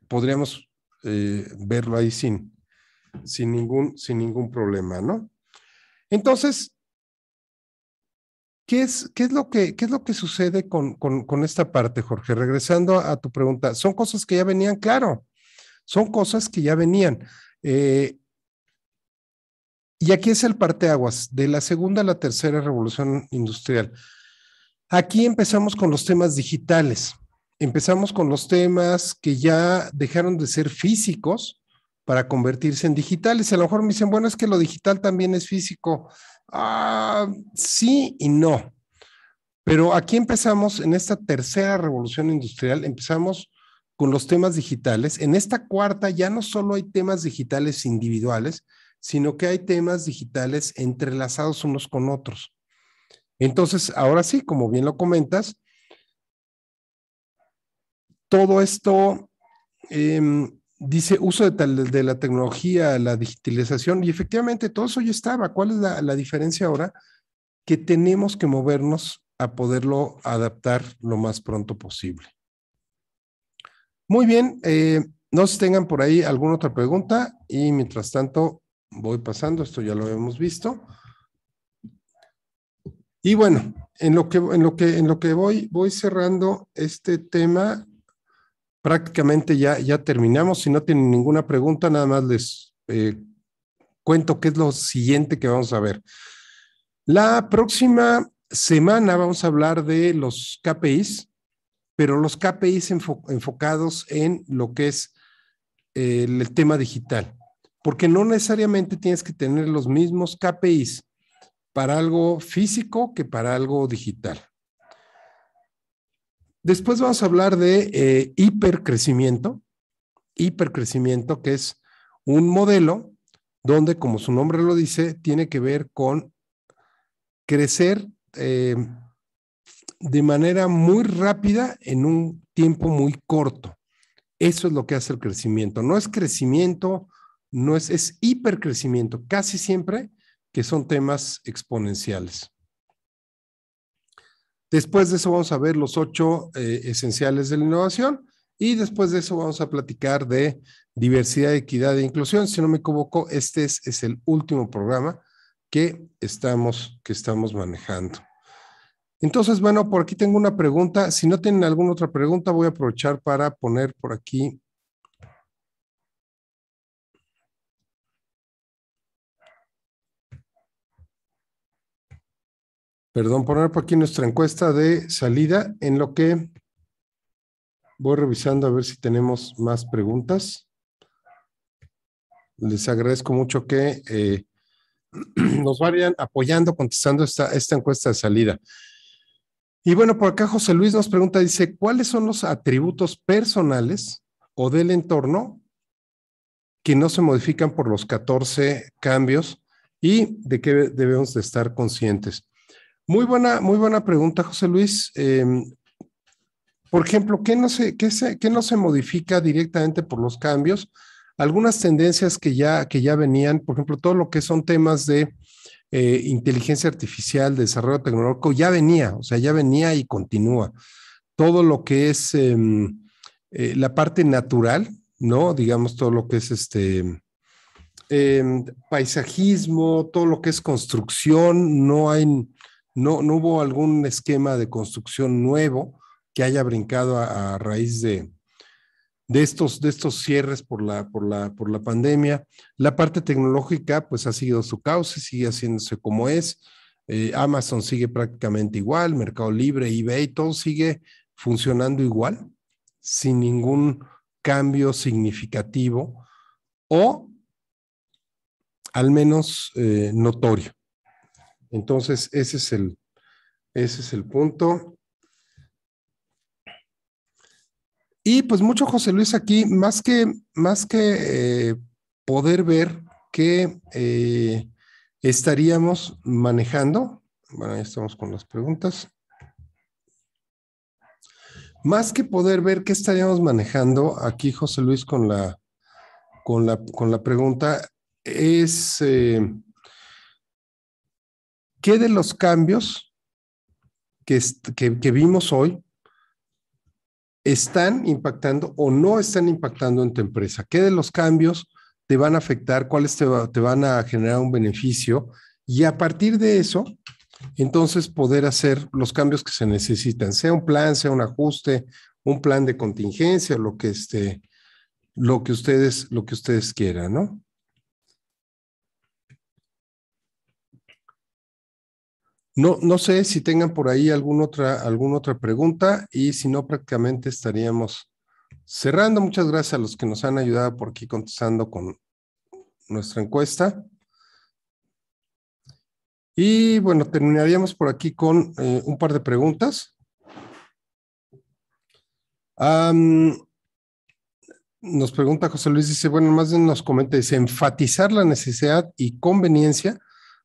podríamos eh, verlo ahí sin, sin, ningún, sin ningún problema, ¿no? Entonces, ¿Qué es, lo, que, es lo que sucede con, esta parte, Jorge? Regresando a tu pregunta, son cosas que ya venían, claro, son cosas que ya venían. Eh, y aquí es el parte aguas, de la segunda a la tercera revolución industrial. Aquí empezamos con los temas digitales, empezamos con los temas que ya dejaron de ser físicos para convertirse en digitales. A lo mejor me dicen, bueno, es que lo digital también es físico. Ah, sí y no. Pero aquí empezamos, en esta tercera revolución industrial, empezamos con los temas digitales. En esta cuarta ya no solo hay temas digitales individuales, sino que hay temas digitales entrelazados unos con otros. Entonces, ahora sí, como bien lo comentas, todo esto em, dice uso de, de, la tecnología, la digitalización, y efectivamente todo eso ya estaba. ¿Cuál es la, diferencia ahora? Que tenemos que movernos a poderlo adaptar lo más pronto posible. Muy bien, eh, no se tengan por ahí alguna otra pregunta y mientras tanto voy pasando, esto ya lo hemos visto. Y bueno, en lo que, en lo que, en lo que voy, voy cerrando este tema prácticamente ya, ya terminamos. Si no tienen ninguna pregunta, nada más les eh, cuento qué es lo siguiente que vamos a ver. La próxima semana vamos a hablar de los KPIs, pero los KPIs enfocados en lo que es eh, el tema digital, porque no necesariamente tienes que tener los mismos KPIs para algo físico que para algo digital. Después vamos a hablar de eh, hipercrecimiento, hipercrecimiento que es un modelo donde, como su nombre lo dice, tiene que ver con crecer eh, de manera muy rápida en un tiempo muy corto. Eso es lo que hace el crecimiento. No es crecimiento, no es, es hipercrecimiento, casi siempre que son temas exponenciales. Después de eso vamos a ver los ocho eh, esenciales de la innovación y después de eso vamos a platicar de diversidad, equidad e inclusión. Si no me equivoco, este es, el último programa que estamos, que estamos manejando. Entonces, bueno, por aquí tengo una pregunta. Si no tienen alguna otra pregunta, voy a aprovechar para poner por aquí Perdón, poner por aquí nuestra encuesta de salida, en lo que voy revisando a ver si tenemos más preguntas. Les agradezco mucho que eh, [CLEARS THROAT] nos vayan apoyando, contestando esta, esta encuesta de salida. Y bueno, por acá José Luis nos pregunta, dice, ¿cuáles son los atributos personales o del entorno que no se modifican por los 14 cambios y de qué debemos de estar conscientes? Muy buena, muy buena pregunta, José Luis. Em, por ejemplo, ¿qué no, se, qué se, qué no se modifica directamente por los cambios? Algunas tendencias que ya, que ya venían, por ejemplo, todo lo que son temas de eh, inteligencia artificial, desarrollo tecnológico, ya venía, o sea, ya venía y continúa. Todo lo que es em, eh, la parte natural, ¿no? Digamos, todo lo que es este em, paisajismo, todo lo que es construcción, no hay no, hubo algún esquema de construcción nuevo que haya brincado a, raíz de, de estos, de estos cierres por la, por, la, pandemia. La parte tecnológica, pues ha seguido su cauce, sigue haciéndose como es. Eh, Amazon sigue prácticamente igual, Mercado Libre, eBay, todo sigue funcionando igual, sin ningún cambio significativo o al menos eh, notorio. Entonces, ese es el, ese es el punto. Y pues mucho José Luis aquí, más que, más que eh, poder ver qué eh, estaríamos manejando, bueno, ya estamos con las preguntas, más que poder ver qué estaríamos manejando aquí José Luis con la, con la, con la pregunta, es... Eh, ¿qué de los cambios que, vimos hoy están impactando o no están impactando en tu empresa? ¿Qué de los cambios te van a afectar? ¿Cuáles te, van a generar un beneficio? Y a partir de eso, entonces poder hacer los cambios que se necesitan, sea un plan, sea un ajuste, un plan de contingencia, lo que este, lo que ustedes, lo que ustedes quieran, ¿no? No, sé si tengan por ahí alguna otra, alguna otra pregunta y si no, prácticamente estaríamos cerrando. Muchas gracias a los que nos han ayudado por aquí contestando con nuestra encuesta. Y bueno, terminaríamos por aquí con eh, un par de preguntas. nos pregunta José Luis, dice, bueno, más bien nos comenta, dice, enfatizar la necesidad y conveniencia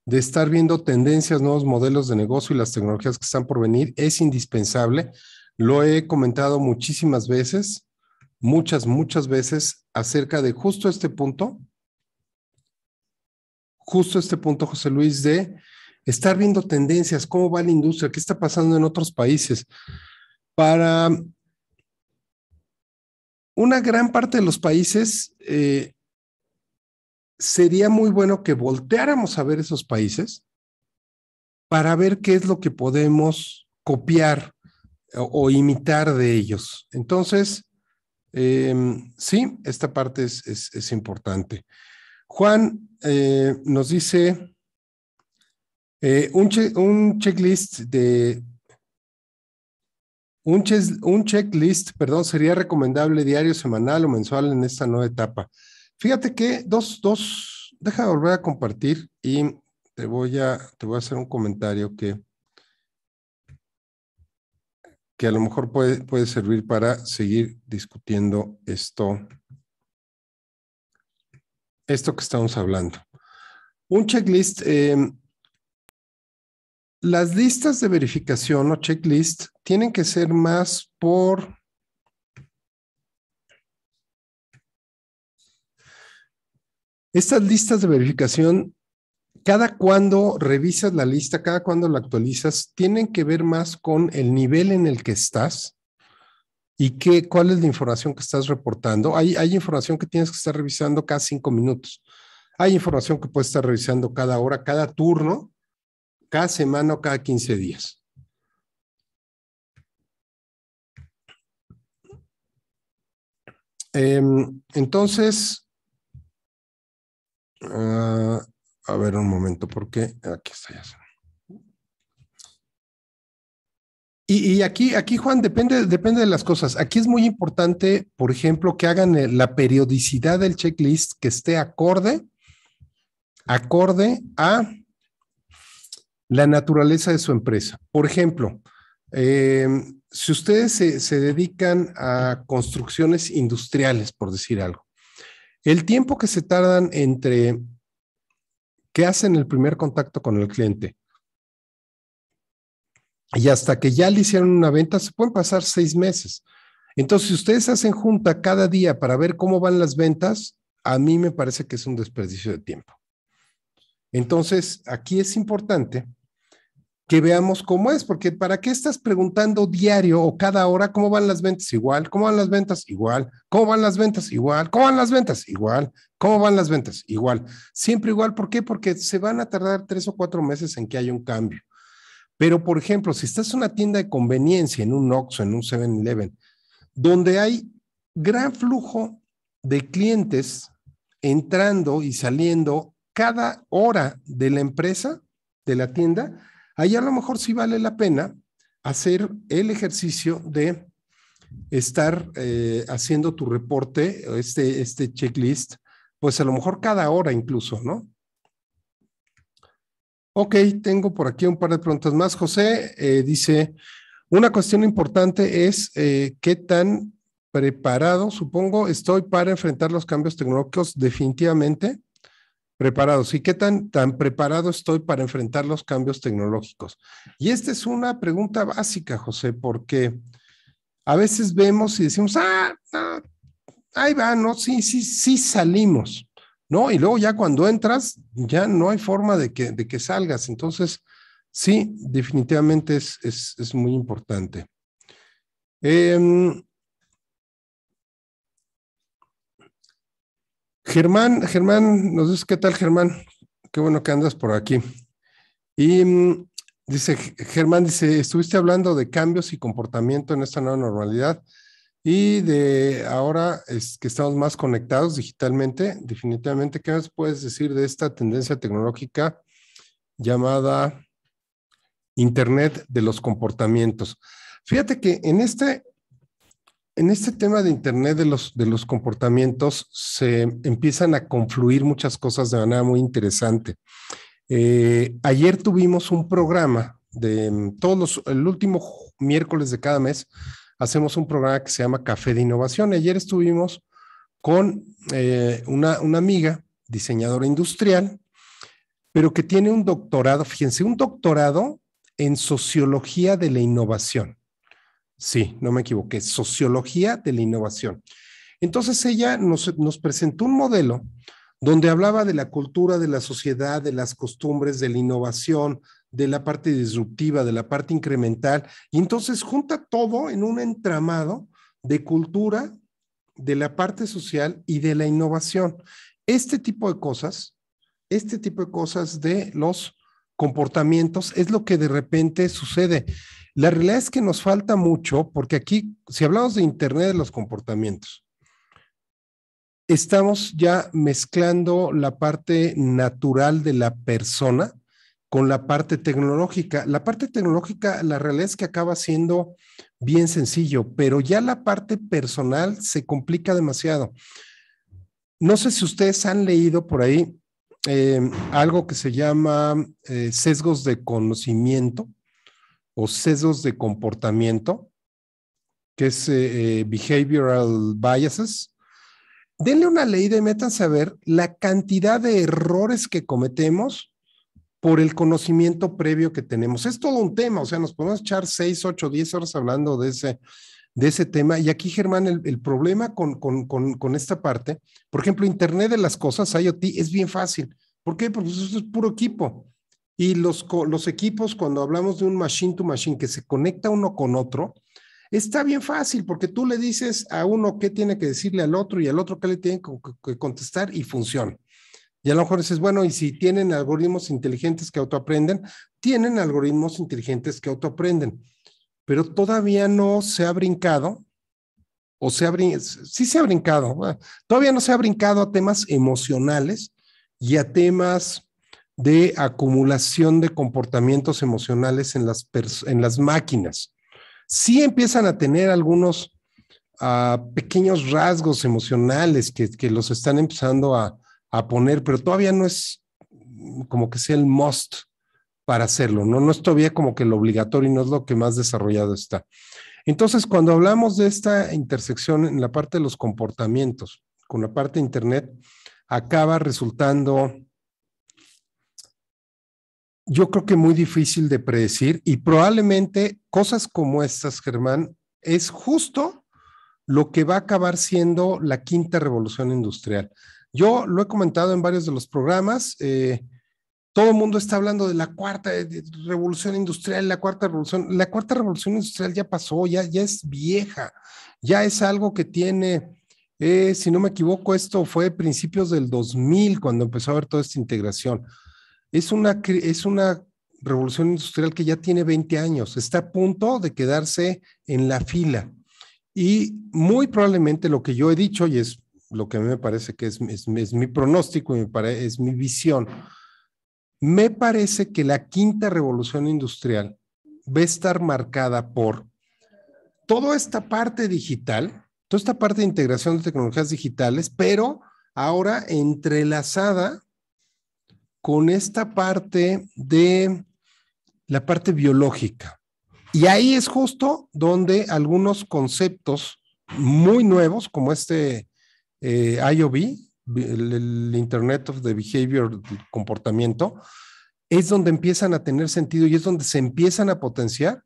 de estar viendo tendencias, nuevos modelos de negocio y las tecnologías que están por venir es indispensable. Lo he comentado muchísimas veces, muchas, muchas veces acerca de justo este punto, justo este punto, José Luis, de estar viendo tendencias, cómo va la industria, qué está pasando en otros países. Para una gran parte de los países, eh, sería muy bueno que volteáramos a ver esos países para ver qué es lo que podemos copiar o, imitar de ellos. Entonces, em, sí, esta parte es, importante. Juan eh, nos dice eh, un, checklist de... un checklist, perdón, sería recomendable diario, semanal o mensual en esta nueva etapa. Fíjate que dos, dos, deja de volver a compartir y te voy a, te voy a hacer un comentario que, que a lo mejor puede, puede servir para seguir discutiendo esto, esto que estamos hablando. Un checklist, em, las listas de verificación o checklist tienen que ser más por Estas listas de verificación, cada cuando revisas la lista, cada cuando la actualizas, tienen que ver más con el nivel en el que estás y qué, cuál es la información que estás reportando. Hay, hay información que tienes que estar revisando cada cinco minutos. Hay información que puedes estar revisando cada hora, cada turno, cada semana o cada 15 días. Em, entonces, Ah, a ver un momento, porque aquí está ya. Y, aquí, aquí, Juan, depende, depende de las cosas. Aquí es muy importante, por ejemplo, que hagan eh, la periodicidad del checklist que esté acorde, acorde a la naturaleza de su empresa. Por ejemplo, em, si ustedes se dedican a construcciones industriales, por decir algo, el tiempo que se tardan entre que hacen el primer contacto con el cliente y hasta que ya le hicieron una venta, se pueden pasar seis meses. Entonces, si ustedes hacen junta cada día para ver cómo van las ventas, a mí me parece que es un desperdicio de tiempo. Entonces, aquí es importante que veamos cómo es, porque ¿para qué estás preguntando diario o cada hora cómo van las ventas? Igual, ¿cómo van las ventas? Igual, ¿cómo van las ventas? Igual, ¿cómo van las ventas? Igual, ¿cómo van las ventas? Igual, siempre igual, ¿por qué? Porque se van a tardar tres o cuatro meses en que haya un cambio. Pero, por ejemplo, si estás en una tienda de conveniencia, en un Oxxo, en un 7-Eleven, donde hay gran flujo de clientes entrando y saliendo cada hora de la empresa, de la tienda, Ahí a lo mejor sí vale la pena hacer el ejercicio de estar eh, haciendo tu reporte, este, este checklist, pues a lo mejor cada hora incluso, ¿no? Ok, tengo por aquí un par de preguntas más. José eh, dice, una cuestión importante es eh, qué tan preparado, supongo, estoy para enfrentar los cambios tecnológicos definitivamente. Preparados. ¿Y qué tan, tan preparado estoy para enfrentar los cambios tecnológicos? Y esta es una pregunta básica, José, porque a veces vemos y decimos, ah, ahí va, ¿no? Sí, sí, sí salimos, ¿no? Y luego ya cuando entras, ya no hay forma de que, de que salgas. Entonces, sí, definitivamente es, es, es muy importante. Em, Germán, Germán, nos dice, ¿qué tal Germán? Qué bueno que andas por aquí. Y mm, dice, Germán dice, estuviste hablando de cambios y comportamiento en esta nueva normalidad y de ahora es que estamos más conectados digitalmente, definitivamente, ¿qué más puedes decir de esta tendencia tecnológica llamada Internet de los comportamientos? Fíjate que en este, en este tema de Internet, de los, comportamientos, se empiezan a confluir muchas cosas de manera muy interesante. Eh, ayer tuvimos un programa de mm, todos los, el último miércoles de cada mes, hacemos un programa que se llama Café de Innovación. Ayer estuvimos con eh, una, una amiga, diseñadora industrial, pero que tiene un doctorado, fíjense, un doctorado en sociología de la innovación. Sí, no me equivoqué, Sociología de la Innovación. Entonces ella nos, presentó un modelo donde hablaba de la cultura, de la sociedad, de las costumbres, de la innovación, de la parte disruptiva, de la parte incremental, y entonces junta todo en un entramado de cultura, de la parte social y de la innovación. Este tipo de cosas, este tipo de cosas de los comportamientos es lo que de repente sucede. La realidad es que nos falta mucho porque aquí, si hablamos de Internet de los comportamientos, estamos ya mezclando la parte natural de la persona con la parte tecnológica. La parte tecnológica, la realidad es que acaba siendo bien sencillo, pero ya la parte personal se complica demasiado. No sé si ustedes han leído por ahí eh, algo que se llama eh, sesgos de conocimiento, o sesos de comportamiento, que es eh, eh, behavioral biases, denle una ley de métanse a ver la cantidad de errores que cometemos por el conocimiento previo que tenemos. Es todo un tema, o sea, nos podemos echar 6, 8, 10 horas hablando de ese, de ese tema. Y aquí, Germán, el, problema con, con, con, con, esta parte, por ejemplo, Internet de las Cosas, IoT, es bien fácil. ¿Por qué? Porque eso es puro equipo. Y los, los equipos, cuando hablamos de un machine to machine que se conecta uno con otro, está bien fácil porque tú le dices a uno qué tiene que decirle al otro y al otro qué le tiene que contestar y funciona. Y a lo mejor dices, bueno, y si tienen algoritmos inteligentes que autoaprenden, tienen algoritmos inteligentes que autoaprenden, pero todavía no se ha brincado, o se ha sí se ha brincado, ah, todavía no se ha brincado a temas emocionales y a temas de acumulación de comportamientos emocionales en las, en las máquinas. Sí empiezan a tener algunos ah, pequeños rasgos emocionales que, los están empezando a, poner, pero todavía no es mm, como que sea el must para hacerlo, ¿no? no es todavía como que lo obligatorio y no es lo que más desarrollado está. Entonces, cuando hablamos de esta intersección en la parte de los comportamientos con la parte de Internet, acaba resultando yo creo que muy difícil de predecir y probablemente cosas como estas, Germán, es justo lo que va a acabar siendo la quinta revolución industrial. Yo lo he comentado en varios de los programas, eh, todo el mundo está hablando de la cuarta eh, revolución industrial, la cuarta revolución, la cuarta revolución industrial ya pasó, ya, ya es vieja, ya es algo que tiene, eh, si no me equivoco, esto fue principios del 2000 cuando empezó a haber toda esta integración es una, es una revolución industrial que ya tiene 20 años, está a punto de quedarse en la fila. Y muy probablemente lo que yo he dicho, y es lo que a mí me parece que es, es, mi pronóstico y es mi visión, me parece que la quinta revolución industrial va a estar marcada por toda esta parte digital, toda esta parte de integración de tecnologías digitales, pero ahora entrelazada con esta parte de la parte biológica. Y ahí es justo donde algunos conceptos muy nuevos, como este eh, IOB, el, Internet of the Behavior, comportamiento, es donde empiezan a tener sentido y es donde se empiezan a potenciar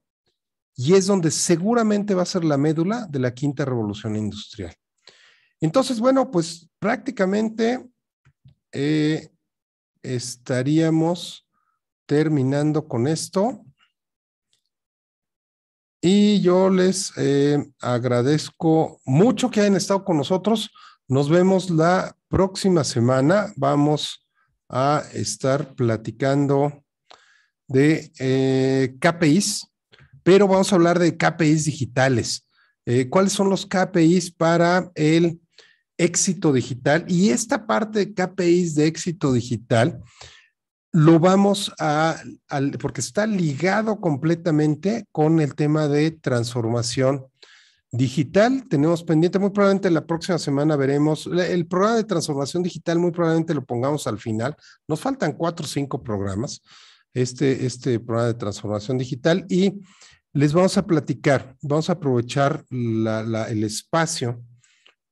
y es donde seguramente va a ser la médula de la quinta revolución industrial. Entonces, bueno, pues prácticamente eh, estaríamos terminando con esto. Y yo les eh, agradezco mucho que hayan estado con nosotros. Nos vemos la próxima semana. Vamos a estar platicando de eh, KPIs, pero vamos a hablar de KPIs digitales. Eh, ¿Cuáles son los KPIs para el éxito digital y esta parte de KPIs de éxito digital lo vamos a, porque está ligado completamente con el tema de transformación digital. Tenemos pendiente, muy probablemente la próxima semana veremos el programa de transformación digital, muy probablemente lo pongamos al final. Nos faltan cuatro o cinco programas, este, este programa de transformación digital y les vamos a platicar, vamos a aprovechar el espacio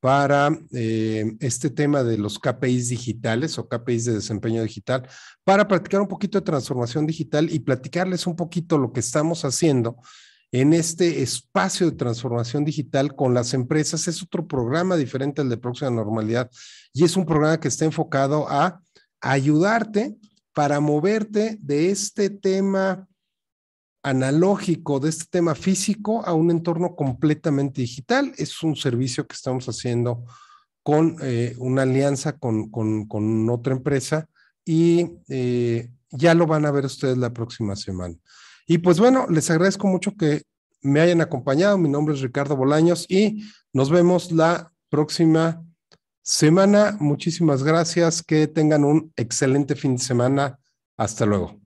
para eh, este tema de los KPIs digitales o KPIs de desempeño digital, para practicar un poquito de transformación digital y platicarles un poquito lo que estamos haciendo en este espacio de transformación digital con las empresas. Es otro programa diferente al de Próxima Normalidad y es un programa que está enfocado a ayudarte para moverte de este tema analógico de este tema físico a un entorno completamente digital. Es un servicio que estamos haciendo con eh, una alianza con, otra empresa y eh, ya lo van a ver ustedes la próxima semana. Y pues bueno, les agradezco mucho que me hayan acompañado. Mi nombre es Ricardo Bolaños y nos vemos la próxima semana. Muchísimas gracias. Que tengan un excelente fin de semana. Hasta luego.